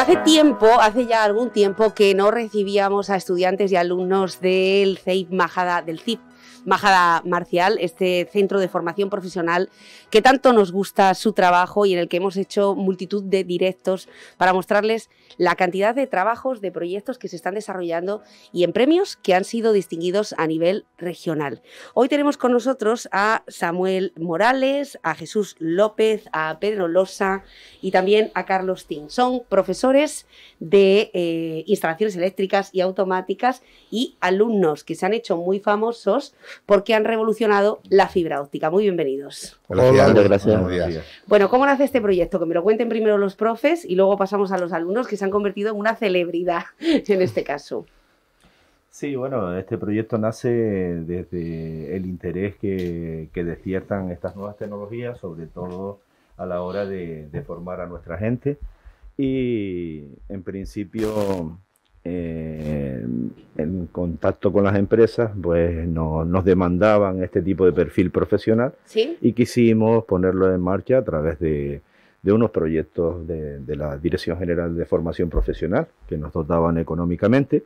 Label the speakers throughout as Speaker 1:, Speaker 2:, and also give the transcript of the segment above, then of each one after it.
Speaker 1: hace tiempo, hace ya algún tiempo que no recibíamos a estudiantes y alumnos del CEIP Majada, del CIP Majada Marcial, este centro de formación profesional que tanto nos gusta su trabajo y en el que hemos hecho multitud de directos para mostrarles la cantidad de trabajos, de proyectos que se están desarrollando y en premios que han sido distinguidos a nivel regional. Hoy tenemos con nosotros a Samuel Morales, a Jesús López, a Pedro Losa y también a Carlos Tín. Son profesores de eh, instalaciones eléctricas y automáticas y alumnos que se han hecho muy famosos porque han revolucionado la fibra óptica. Muy bienvenidos. Gracias. Gracias. Bueno, ¿cómo nace este proyecto? Que me lo cuenten primero los profes y luego pasamos a los alumnos que se han convertido en una celebridad en este caso.
Speaker 2: Sí, bueno, este proyecto nace desde el interés que, despiertan estas nuevas tecnologías, sobre todo a la hora de, formar a nuestra gente. Y en principio eh, en contacto con las empresas, pues nos demandaban este tipo de perfil profesional y quisimos ponerlo en marcha a través de, unos proyectos de, la Dirección General de Formación Profesional que nos dotaban económicamente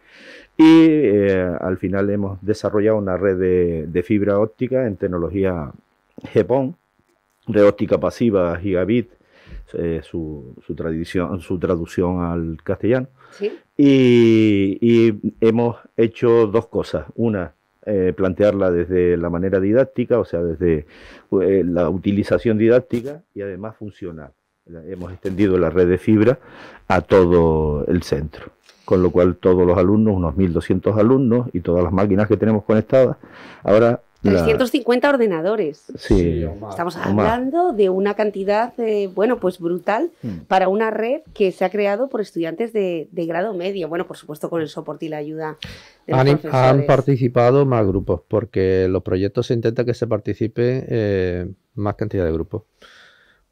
Speaker 2: y eh, al final hemos desarrollado una red de, fibra óptica en tecnología GEPON, de óptica pasiva gigabit eh, su, tradición, su traducción al castellano. Y, hemos hecho dos cosas. Una, eh, plantearla desde la manera didáctica, o sea, desde eh, la utilización didáctica y además funcional. Hemos extendido la red de fibra a todo el centro, con lo cual todos los alumnos, unos 1.200 alumnos y todas las máquinas que tenemos conectadas, ahora
Speaker 1: 350 ordenadores. Sí, Estamos hablando de una cantidad, eh, bueno, pues brutal hmm. para una red que se ha creado por estudiantes de, grado medio. Bueno, por supuesto, con el soporte y la ayuda de los han, han
Speaker 3: participado más grupos, porque los proyectos se intenta que se participe eh, más cantidad de grupos.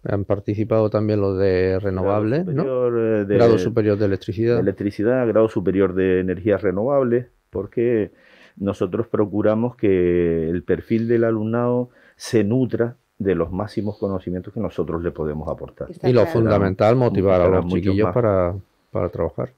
Speaker 3: Han participado también los de renovables, ¿no? Eh, de, grado superior de electricidad. electricidad, grado superior de energías renovables,
Speaker 2: porque nosotros procuramos que el perfil del alumnado se nutra de los máximos conocimientos que nosotros le podemos aportar. y lo fundamental, motivar a los chiquillos
Speaker 3: para, trabajar.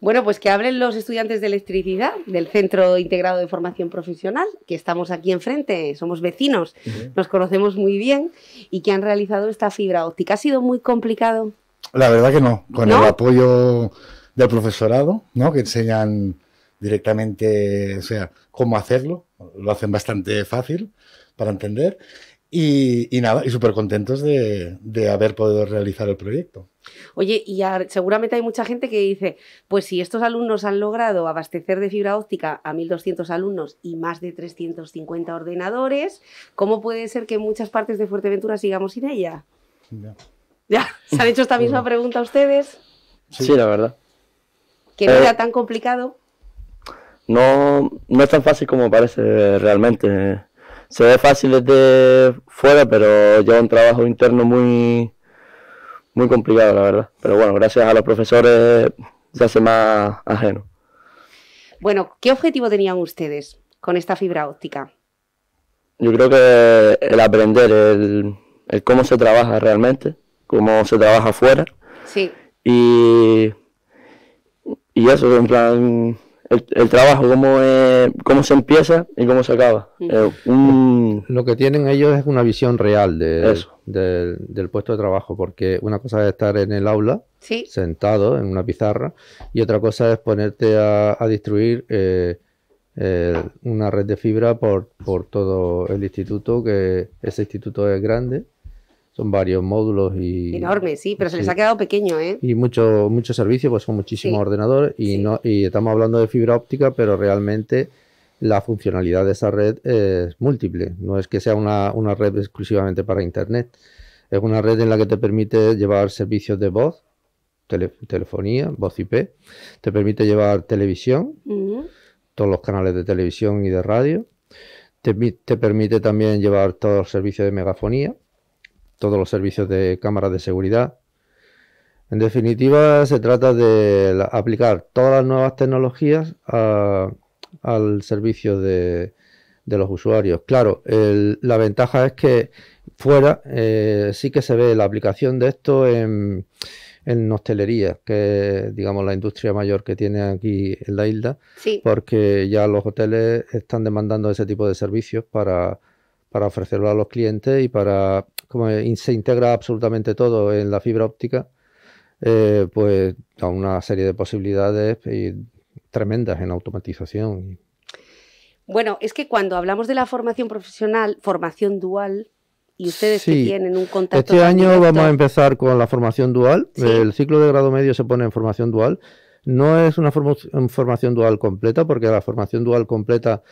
Speaker 1: Bueno, pues que hablen los estudiantes de electricidad del Centro Integrado de Formación Profesional, que estamos aquí enfrente, somos vecinos, nos conocemos muy bien y que han realizado esta fibra óptica. ¿Ha sido muy complicado? La
Speaker 4: verdad que no, con el apoyo del profesorado, ¿no? que enseñan directamente, o sea, cómo hacerlo, lo hacen bastante fácil para entender. Y, nada, y súper contentos de, haber podido realizar el proyecto.
Speaker 1: Oye, y seguramente hay mucha gente que dice, pues si estos alumnos han logrado abastecer de fibra óptica a 1.200 alumnos y más de 350 ordenadores, ¿cómo puede ser que muchas partes de Fuerteventura sigamos sin ella? Ya. ¿Se han hecho esta misma pregunta a ustedes?
Speaker 5: Sí, la verdad. Que no eh, era
Speaker 1: tan complicado
Speaker 5: no, es tan fácil como parece realmente. Se ve fácil desde fuera, pero lleva un trabajo interno muy, muy complicado, la verdad. Pero bueno, gracias a los profesores se hace más ajeno.
Speaker 1: Bueno, ¿qué objetivo tenían ustedes con esta fibra óptica?
Speaker 5: Yo creo que el aprender, el, cómo se trabaja realmente, cómo se trabaja fuera. Sí. Y, y eso, en plan, el, trabajo, cómo, se empieza y cómo se
Speaker 3: acaba. Lo que tienen ellos es una visión real de, Del, puesto de trabajo, porque una cosa es estar en el aula, sentado en una pizarra, y otra cosa es ponerte a, a distribuir eh, eh, una red de fibra por, por todo el instituto, que ese instituto es grande son varios módulos y...
Speaker 1: enorme sí, pero se les ha quedado pequeño, ¿eh?
Speaker 3: Y mucho, mucho servicio, pues son muchísimos ordenadores y, no, estamos hablando de fibra óptica, pero realmente la funcionalidad de esa red es múltiple, no es que sea una, red exclusivamente para Internet, es una red en la que te permite llevar servicios de voz, telefonía, voz IP, te permite llevar televisión, todos los canales de televisión y de radio, te permite también llevar todos los servicios de megafonía, todos los servicios de cámaras de seguridad. En definitiva, se trata de aplicar todas las nuevas tecnologías al servicio de, los usuarios. Claro, la ventaja es que fuera eh, sí que se ve la aplicación de esto en, en hostelería, que es, digamos, la industria mayor que tiene aquí en la isla, porque ya los hoteles están demandando ese tipo de servicios para para ofrecerlo a los clientes y para, como se integra absolutamente todo en la fibra óptica, eh, pues da una serie de posibilidades eh, tremendas en automatización.
Speaker 1: Bueno, es que cuando hablamos de la formación profesional, formación dual, y ustedes tienen un contacto. Este año vamos a
Speaker 3: empezar con la formación dual. El ciclo de grado medio se pone en formación dual. No es una formación dual completa, porque la formación dual completa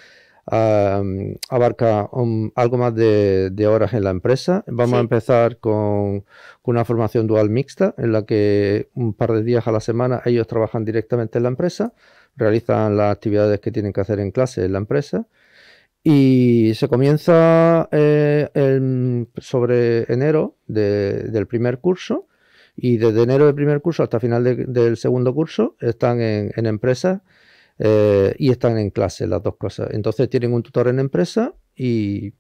Speaker 3: abarca um, algo más de, horas en la empresa. Vamos a empezar con, una formación dual mixta en la que un par de días a la semana ellos trabajan directamente en la empresa, realizan las actividades que tienen que hacer en clase en la empresa. Y se comienza eh, sobre enero del primer curso y desde enero del primer curso hasta final del segundo curso están en, en empresas eh, y están en clase las dos cosas. Entonces tienen un tutor en empresa y,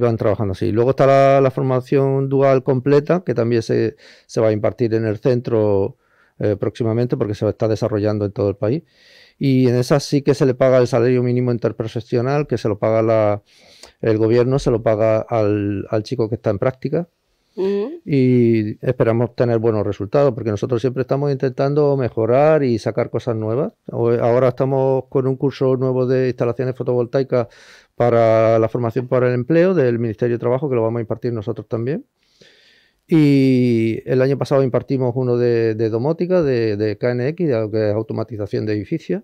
Speaker 3: van trabajando así. Luego está la, formación dual completa, que también se, va a impartir en el centro eh, próximamente porque se está desarrollando en todo el país. Y en esa sí que se le paga el salario mínimo interprofesional, que se lo paga el gobierno, se lo paga al chico que está en práctica y esperamos tener buenos resultados porque nosotros siempre estamos intentando mejorar y sacar cosas nuevas. Ahora estamos con un curso nuevo de instalaciones fotovoltaicas para la formación para el empleo del Ministerio de Trabajo que lo vamos a impartir nosotros también. Y el año pasado impartimos uno de, domótica, de, KNX, que es automatización de edificios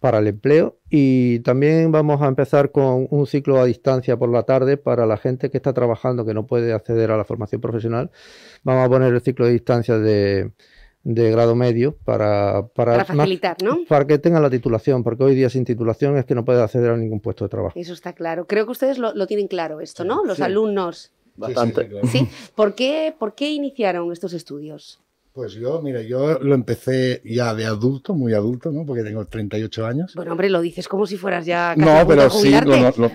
Speaker 3: para el empleo y también vamos a empezar con un ciclo a distancia por la tarde para la gente que está trabajando que no puede acceder a la formación profesional. Vamos a poner el ciclo de distancia de, de grado medio para, para, ¿no? Para que tengan la titulación, porque hoy día sin titulación es que no puede acceder a ningún puesto de trabajo.
Speaker 1: Eso está claro. Creo que ustedes lo, tienen claro esto, ¿no? Los alumnos.
Speaker 5: Bastante. claro.
Speaker 1: qué, ¿Por qué iniciaron estos estudios?
Speaker 4: Pues yo, mira, yo lo empecé ya de adulto, muy adulto, ¿no? Porque tengo 38 años. Bueno, hombre,
Speaker 1: lo dices como si fueras ya... Casi no, pero sí,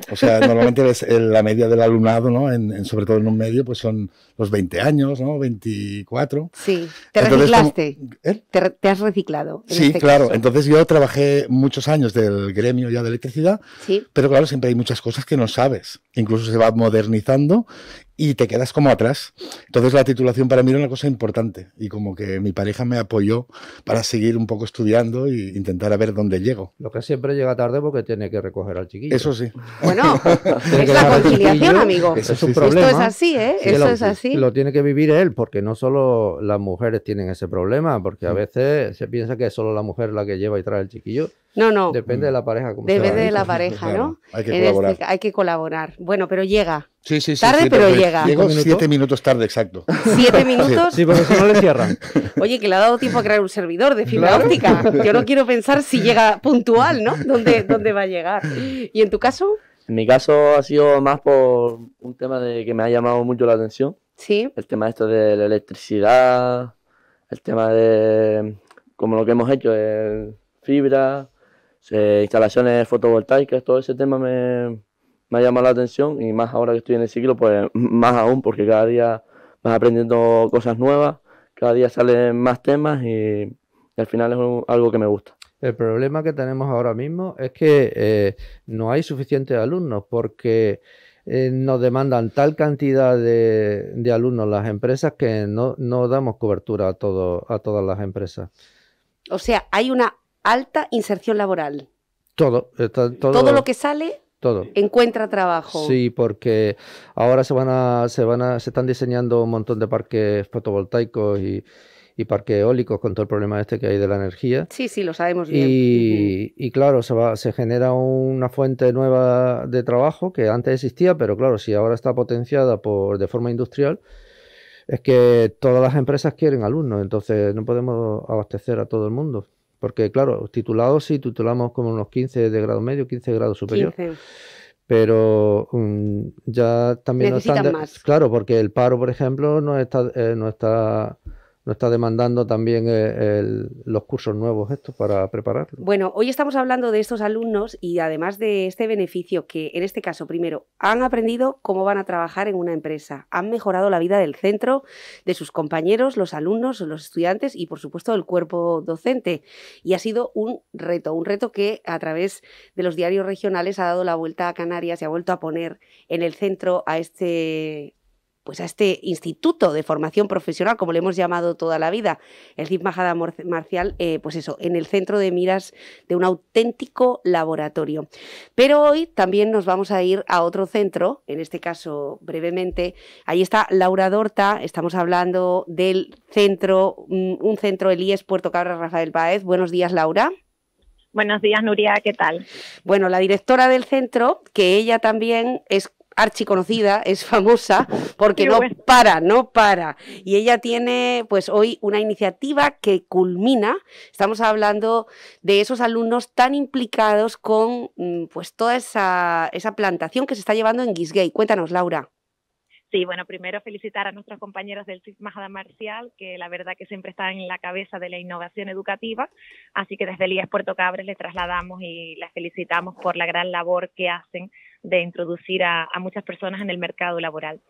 Speaker 1: o sea, normalmente
Speaker 4: la media del alumnado, ¿no? sobre todo en un medio, pues son los 20 años, ¿no? 24.
Speaker 1: Sí, te reciclaste. ¿Eh? te, has reciclado. sí, este claro.
Speaker 4: Entonces yo trabajé muchos años del gremio ya de electricidad, pero claro, siempre hay muchas cosas que no sabes. Incluso se va modernizando y te quedas como atrás. Entonces la titulación para mí era una cosa importante y como que mi pareja me apoyó para seguir un poco estudiando e intentar a ver dónde llego.
Speaker 3: Lo que siempre llega tarde porque tiene que recoger al chiquillo. Eso sí. Bueno, es la conciliación, amigo. Eso es un problema. Esto es así, ¿eh? Eso es así. Lo tiene que vivir él porque no solo las mujeres tienen ese problema, porque a mm. veces se piensa que es solo la mujer la que lleva y trae el chiquillo no, no. Depende de la pareja. Depende de la pareja, ¿no? Hay que este colaborar.
Speaker 1: hay que colaborar. Bueno, pero llega.
Speaker 3: Sí, sí,
Speaker 4: sí. Tarde, pero llega. siete minutos tarde, exacto.
Speaker 1: ¿Siete minutos? Sí, porque
Speaker 4: si no le cierran.
Speaker 1: Oye, que le ha dado tiempo a crear un servidor de fibra óptica. Yo no quiero pensar si llega puntual, ¿no? ¿Dónde, ¿Dónde va a llegar? ¿Y en tu caso?
Speaker 5: En mi caso ha sido más por un tema de que me ha llamado mucho la atención. Sí. El tema esto de la electricidad, el tema de como lo que hemos hecho, es fibra, instalaciones fotovoltaicas, todo ese tema me, ha llamado la atención y más ahora que estoy en el ciclo, pues más aún porque cada día vas aprendiendo cosas nuevas, cada día salen más temas y, al final es algo que me gusta.
Speaker 3: El problema que tenemos ahora mismo es que eh, no hay suficientes alumnos porque eh, nos demandan tal cantidad de, alumnos las empresas que no, damos cobertura a, todo, a todas las empresas.
Speaker 1: O sea, hay una alta inserción laboral. Eh,
Speaker 3: todo, todo, lo que
Speaker 1: sale Encuentra trabajo.
Speaker 3: Sí, porque ahora se van a, se van a, se están diseñando un montón de parques fotovoltaicos y, parques eólicos con todo el problema este que hay de la energía.
Speaker 1: Sí, sí, lo sabemos bien.
Speaker 3: Y, y claro, se va, se genera una fuente nueva de trabajo que antes existía, pero claro, si ahora está potenciada por de forma industrial, es que todas las empresas quieren alumnos, entonces no podemos abastecer a todo el mundo. Porque, claro, titulados sí, titulamos como unos 15 de grado medio, 15 de grado superior. pero mm, ya también no están claro porque el paro por ejemplo no está eh, no está ¿No está demandando también eh, los cursos nuevos estos para prepararlo.
Speaker 1: Bueno, hoy estamos hablando de estos alumnos y además de este beneficio que en este caso, primero, han aprendido cómo van a trabajar en una empresa, han mejorado la vida del centro, de sus compañeros, los alumnos, los estudiantes y por supuesto del cuerpo docente. Y ha sido un reto, un reto que a través de los diarios regionales ha dado la vuelta a Canarias y ha vuelto a poner en el centro a este pues a este instituto de formación profesional, como le hemos llamado toda la vida, el CIF Majada Marcial, eh, pues eso, en el centro de miras de un auténtico laboratorio. Pero hoy también nos vamos a ir a otro centro, en este caso brevemente. Ahí está Laura Dorta, estamos hablando del centro, mm, un centro IES Puerto Cabras Rafael Páez. Buenos días, Laura.
Speaker 6: Buenos días, Nuria, ¿qué tal?
Speaker 1: Bueno, la directora del centro, que ella también es archiconocida, es famosa, porque no para, no para. Y ella tiene, pues hoy, una iniciativa que culmina, estamos hablando de esos alumnos tan implicados con, mm, pues, toda esa, esa plantación que se está llevando en Gisgay. Cuéntanos, Laura.
Speaker 6: Sí, bueno, primero felicitar a nuestros compañeros del CIF Marcial, que la verdad que siempre están en la cabeza de la innovación educativa. Así que desde el IES Puerto Cabres les trasladamos y las felicitamos por la gran labor que hacen de introducir a muchas personas en el mercado laboral.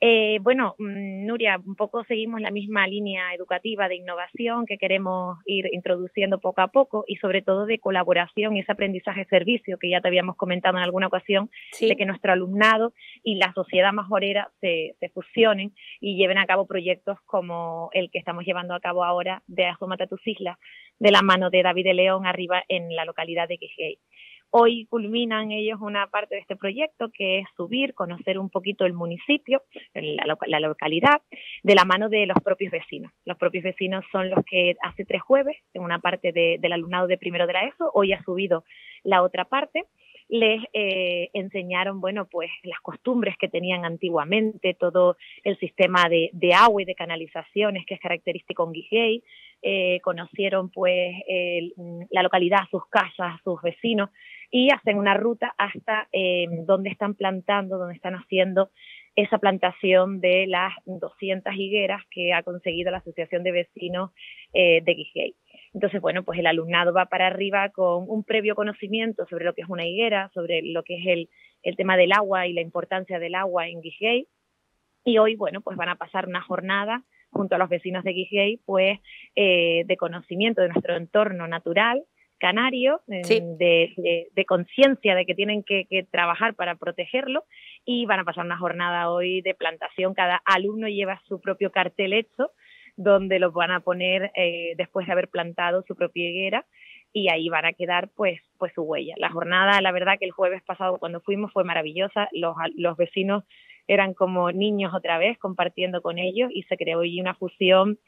Speaker 6: Eh, bueno, mm, Nuria, un poco seguimos la misma línea educativa de innovación que queremos ir introduciendo poco a poco y sobre todo de colaboración y ese aprendizaje-servicio que ya te habíamos comentado en alguna ocasión, de que nuestro alumnado y la sociedad majorera se, fusionen y lleven a cabo proyectos como el que estamos llevando a cabo ahora de Asómate a tus islas, de la mano de David de León arriba en la localidad de Quejey. Hoy culminan ellos una parte de este proyecto que es subir, conocer un poquito el municipio, la, localidad, de la mano de los propios vecinos. Los propios vecinos son los que hace tres jueves, en una parte del alumnado de primero de la ESO, hoy ha subido la otra parte les eh, enseñaron, bueno, pues las costumbres que tenían antiguamente, todo el sistema de, de agua y de canalizaciones que es característico en eh, conocieron pues la localidad, sus casas, sus vecinos, y hacen una ruta hasta em, donde están plantando, donde están haciendo esa plantación de las 200 higueras que ha conseguido la Asociación de Vecinos eh, de Guijay. Entonces, bueno, pues el alumnado va para arriba con un previo conocimiento sobre lo que es una higuera, sobre lo que es el, tema del agua y la importancia del agua en Guijay, Y hoy, bueno, pues van a pasar una jornada junto a los vecinos de Guijay, pues eh, de conocimiento de nuestro entorno natural, canario, em, de, conciencia de que tienen que, trabajar para protegerlo y van a pasar una jornada hoy de plantación. Cada alumno lleva su propio cartel hecho donde los van a poner eh, después de haber plantado su propia higuera y ahí van a quedar pues pues su huella. La jornada, la verdad que el jueves pasado cuando fuimos fue maravillosa, los, vecinos eran como niños otra vez compartiendo con ellos y se creó hoy una fusión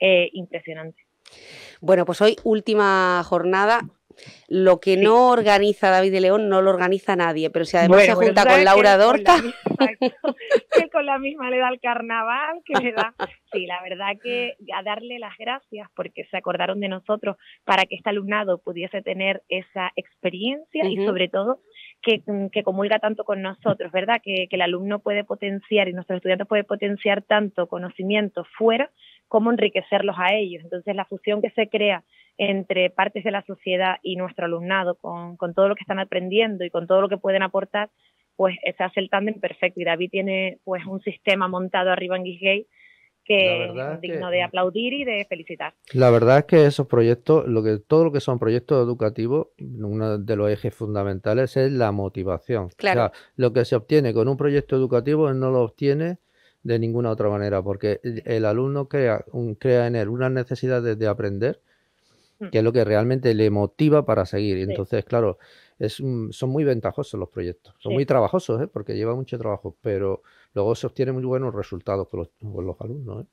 Speaker 6: eh, impresionante.
Speaker 1: Bueno, pues hoy última jornada. Lo que no organiza David de León no lo organiza nadie, pero si además se junta con Laura Dorta
Speaker 6: que con la misma le da el carnaval, que le da. Sí, la verdad que a darle las gracias porque se acordaron de nosotros para que este alumnado pudiese tener esa experiencia y sobre todo mm, que, comulga tanto con nosotros, ¿verdad? Que, el alumno puede potenciar y nuestros estudiantes puede potenciar tanto conocimiento fuera cómo enriquecerlos a ellos. Entonces, la fusión que se crea entre partes de la sociedad y nuestro alumnado, con, todo lo que están aprendiendo y con todo lo que pueden aportar, pues eh, se hace el tándem perfecto. Y David tiene pues un sistema montado arriba en Gay que es digno de aplaudir y de felicitar.
Speaker 3: La verdad es que esos proyectos, lo que todo lo que son proyectos educativos, uno de los ejes fundamentales es la motivación. Claro. O sea, lo que se obtiene con un proyecto educativo no lo obtiene de ninguna otra manera, porque el alumno crea, un, crea en él unas necesidades de aprender, mm. que es lo que realmente le motiva para seguir. Entonces, claro, es, son muy ventajosos los proyectos, son muy trabajosos, ¿eh? porque lleva mucho trabajo, pero, luego se obtienen muy buenos resultados con los, alumnos. ¿eh?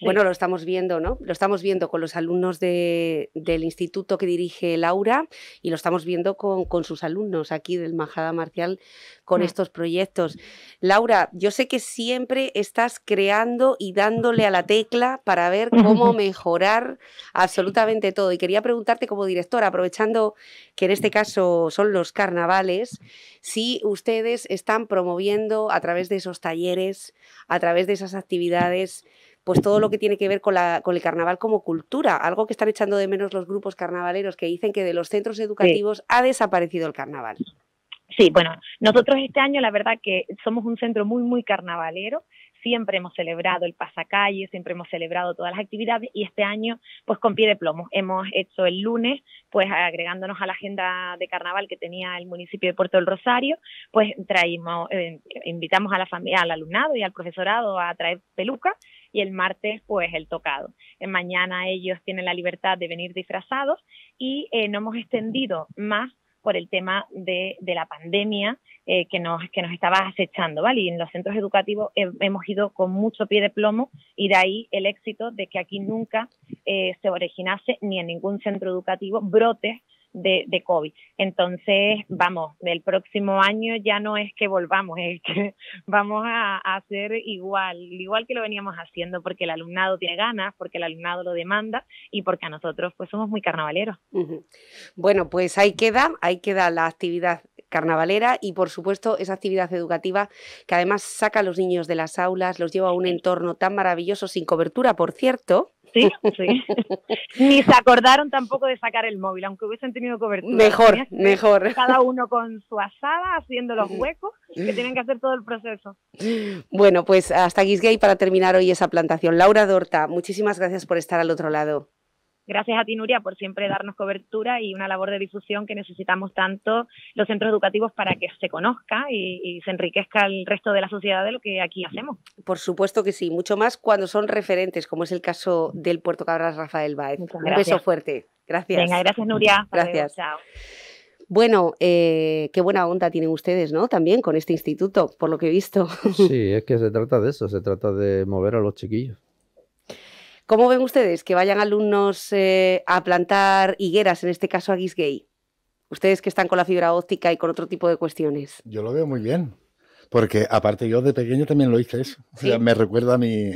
Speaker 1: Bueno, lo estamos viendo, ¿no? Lo estamos viendo con los alumnos del instituto que dirige Laura y lo estamos viendo con, sus alumnos aquí del Majada Marcial con mm. estos proyectos. Laura, yo sé que siempre estás creando y dándole a la tecla para ver cómo mejorar absolutamente todo. Y quería preguntarte como directora, aprovechando que en este caso son los carnavales, si ustedes están promoviendo a través de esos talleres, a través de esas actividades, pues todo lo que tiene que ver con, la, con el carnaval como cultura, algo que están echando de menos los grupos carnavaleros que dicen que de los centros educativos ha desaparecido el carnaval.
Speaker 6: Sí, bueno, nosotros este año la verdad que somos un centro muy, muy carnavalero, siempre hemos celebrado el pasacalle, siempre hemos celebrado todas las actividades y este año pues con pie de plomo. Hemos hecho el lunes pues agregándonos a la agenda de carnaval que tenía el municipio de Puerto del Rosario, pues traímos, eh, invitamos a la familia, al alumnado y al profesorado a traer peluca y el martes pues el tocado. En mañana ellos tienen la libertad de venir disfrazados y eh, no hemos extendido más por el tema de, de la pandemia eh, que, nos, que nos estaba acechando, ¿vale? Y en los centros educativos hemos ido con mucho pie de plomo y de ahí el éxito de que aquí nunca eh, se originase ni en ningún centro educativo brotes de, COVID. Entonces, vamos, del próximo año ya no es que volvamos, es que vamos a, hacer igual, igual que lo veníamos haciendo, porque el alumnado tiene ganas, porque el alumnado lo demanda y porque a nosotros pues somos muy carnavaleros.
Speaker 1: Bueno, pues ahí queda, ahí queda la actividad carnavalera y, por supuesto, esa actividad educativa que además saca a los niños de las aulas, los lleva a un entorno tan maravilloso, sin cobertura, por cierto. Sí, sí.
Speaker 6: Ni se acordaron tampoco de sacar el móvil, aunque hubiesen tenido cobertura. Mejor, mejor. Cada uno con su asada, haciendo los mm. huecos, que tienen que hacer todo el proceso.
Speaker 1: Bueno, pues hasta Gisgay para terminar hoy esa plantación. Laura Dorta, muchísimas gracias por estar al otro lado.
Speaker 6: Gracias a ti, Nuria, por siempre darnos cobertura y una labor de difusión que necesitamos tanto los centros educativos para que se conozca y, se enriquezca el resto de la sociedad de lo que aquí hacemos.
Speaker 1: Por supuesto que sí, mucho más cuando son referentes, como es el caso del Puerto Cabras Rafael Baez. Un beso fuerte. Gracias. Venga, gracias, Nuria. gracias. Bueno, eh, qué buena onda tienen ustedes, ¿no? También con este instituto, por lo que he visto.
Speaker 3: Sí, es que se trata de eso, se trata de mover a los chiquillos.
Speaker 1: ¿Cómo ven ustedes que vayan alumnos eh, a plantar higueras, en este caso a Gay? Ustedes que están con la fibra óptica y con otro tipo de cuestiones. Yo
Speaker 4: lo veo muy bien, porque aparte yo de pequeño también lo hice eso. me recuerda a mi,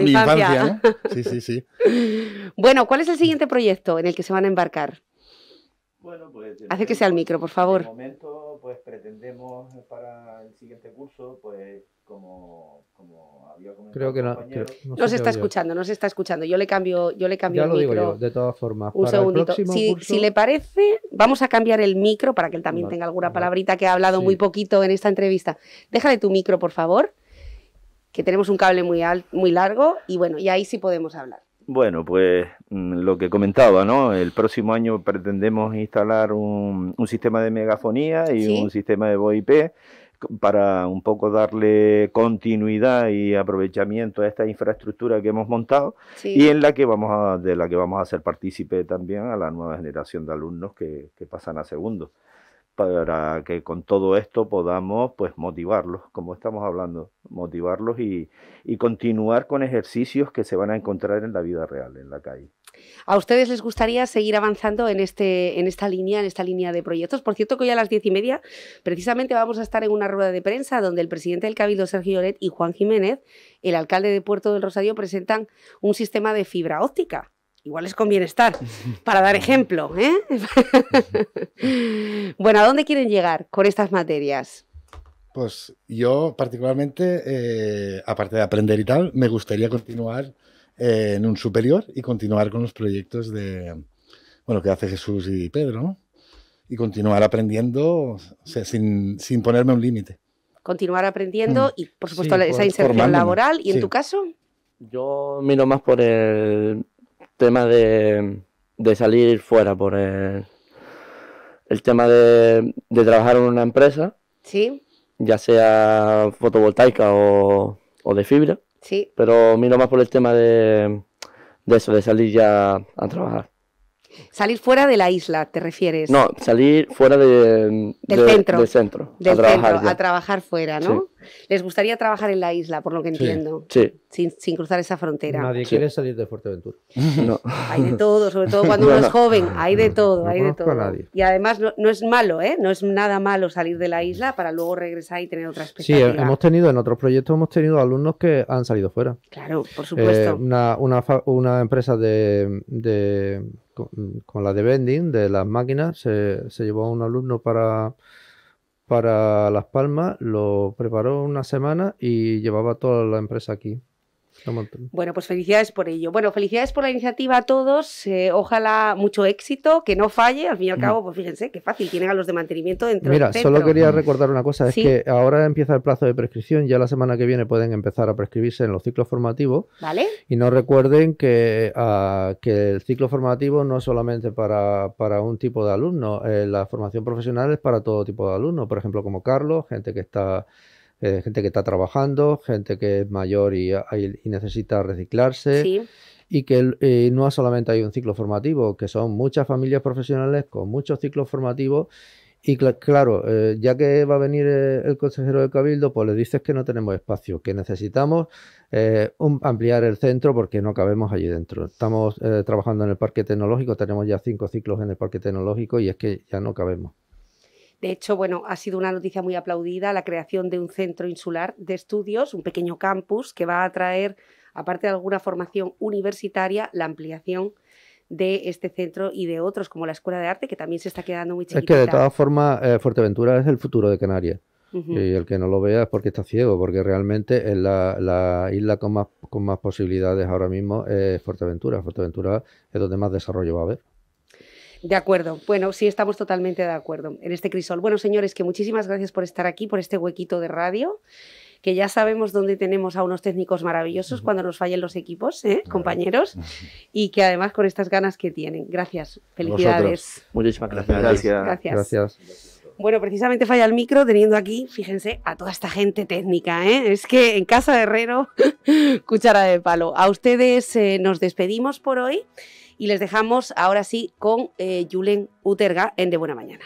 Speaker 4: infancia. ¿eh? Sí, sí, sí.
Speaker 1: bueno, ¿cuál es el siguiente proyecto en el que se van a embarcar? Bueno, pues... Hace que sea el micro, por favor.
Speaker 2: momento, pues pretendemos para el siguiente curso, pues
Speaker 1: como, había
Speaker 3: comentado. Creo que no. se está escuchando,
Speaker 1: nos está escuchando. Yo le cambio, yo le cambio ya el lo de todas formas. Un segundito. si, le parece, vamos a cambiar el micro para que él también tenga alguna palabrita que ha hablado muy poquito en esta entrevista. Déjale tu micro, por favor, que tenemos un cable muy, muy largo y bueno, y ahí sí podemos hablar.
Speaker 2: Bueno, pues mm, lo que comentaba, ¿no? El próximo año pretendemos instalar un, sistema de megafonía y un sistema de VoIP para un poco darle continuidad y aprovechamiento a esta infraestructura que hemos montado y en la que vamos a, de la que vamos a hacer partícipe también a la nueva generación de alumnos que, pasan a segundo para que con todo esto podamos pues motivarlos, como estamos hablando, motivarlos y continuar con ejercicios que se van a encontrar en la vida real, en la calle.
Speaker 1: ¿A ustedes les gustaría seguir avanzando este, en, esta línea, en esta línea de proyectos? Por cierto, que hoy a las diez y media precisamente vamos a estar en una rueda de prensa donde el presidente del Cabildo, Sergio Lloret, y Juan Jiménez, el alcalde de Puerto del Rosario, presentan un sistema de fibra óptica igual es con bienestar, para dar ejemplo. ¿eh? bueno, ¿a dónde quieren llegar con estas materias?
Speaker 4: Pues yo particularmente, eh, aparte de aprender y tal, me gustaría continuar eh, en un superior y continuar con los proyectos de, bueno, que hace Jesús y Pedro, Y continuar aprendiendo sin, ponerme un límite.
Speaker 1: Continuar aprendiendo mm. y, por supuesto, esa inserción laboral. ¿Y en tu caso?
Speaker 5: Yo miro más por el tema de, salir fuera, por el, tema de, trabajar en una empresa. Sí. Ya sea fotovoltaica o de fibra. Sí. Pero miro más por el tema de, eso, de salir ya a trabajar.
Speaker 1: Salir fuera de la isla, ¿te refieres? No,
Speaker 5: salir fuera del centro. Del centro, a, trabajar, centro, a
Speaker 1: trabajar fuera, ¿no? Les gustaría trabajar en la isla, por lo que entiendo. Sí. Sin, cruzar esa frontera. Nadie quiere
Speaker 3: salir de Fuerteventura. Hay de todo,
Speaker 1: sobre todo cuando uno es joven. Hay de todo, hay de todo. Y además no, es malo, ¿eh? No es nada malo salir de la isla para luego regresar y tener otras experiencia. Sí, hemos
Speaker 3: tenido, en otros proyectos hemos tenido alumnos que han salido fuera.
Speaker 1: Claro, por supuesto.
Speaker 3: Eh, una, empresa de, con, la de vending de las máquinas, se llevó a un alumno para para Las Palmas, lo preparó una semana y llevaba toda la empresa aquí.
Speaker 1: Bueno, pues felicidades por ello. Bueno, felicidades por la iniciativa a todos. Eh, ojalá mucho éxito, que no falle. Al fin y al mm. cabo, pues fíjense qué fácil tienen a los de mantenimiento dentro Mira, solo quería recordar
Speaker 3: una cosa: es que ahora empieza el plazo de prescripción. Ya la semana que viene pueden empezar a prescribirse en los ciclos formativos. Vale. Y no recuerden que, ah, que el ciclo formativo no es solamente para, un tipo de alumno. Eh, la formación profesional es para todo tipo de alumnos. Por ejemplo, como Carlos, gente que está eh, gente que está trabajando, gente que es mayor y, ah, necesita reciclarse. Y que eh, no solamente hay un ciclo formativo, que son muchas familias profesionales con muchos ciclos formativos. Y claro, eh, ya que va a venir el consejero del Cabildo, pues le dices que no tenemos espacio, que necesitamos ampliar el centro porque no cabemos allí dentro. Estamos trabajando en el parque tecnológico, tenemos ya cinco ciclos en el parque tecnológico y es que ya no cabemos.
Speaker 1: De hecho, bueno, ha sido una noticia muy aplaudida la creación de un centro insular de estudios, un pequeño campus que va a traer, aparte de alguna formación universitaria, la ampliación de este centro y de otros, como la Escuela de Arte, que también se está quedando muy chiquita. Es que de todas formas,
Speaker 3: eh, Fuerteventura es el futuro de Canarias. Y el que no lo vea es porque está ciego, porque realmente es la, isla con más, con más posibilidades ahora mismo es Fuerteventura. Fuerteventura es donde más desarrollo va a haber.
Speaker 1: De acuerdo. Bueno, sí, estamos totalmente de acuerdo en este crisol. Bueno, señores, que muchísimas gracias por estar aquí, por este huequito de radio que ya sabemos dónde tenemos a unos técnicos maravillosos cuando nos fallen los equipos, ¿eh? compañeros, y que además con estas ganas que tienen. Gracias, felicidades.
Speaker 5: Muchísimas gracias. Gracias.
Speaker 1: Bueno, precisamente falla el micro teniendo aquí, fíjense, a toda esta gente técnica. ¿eh? Es que en casa de Herrero, cuchara de palo. A ustedes eh, nos despedimos por hoy y les dejamos ahora sí con eh, Julen Uterga en De Buena Mañana.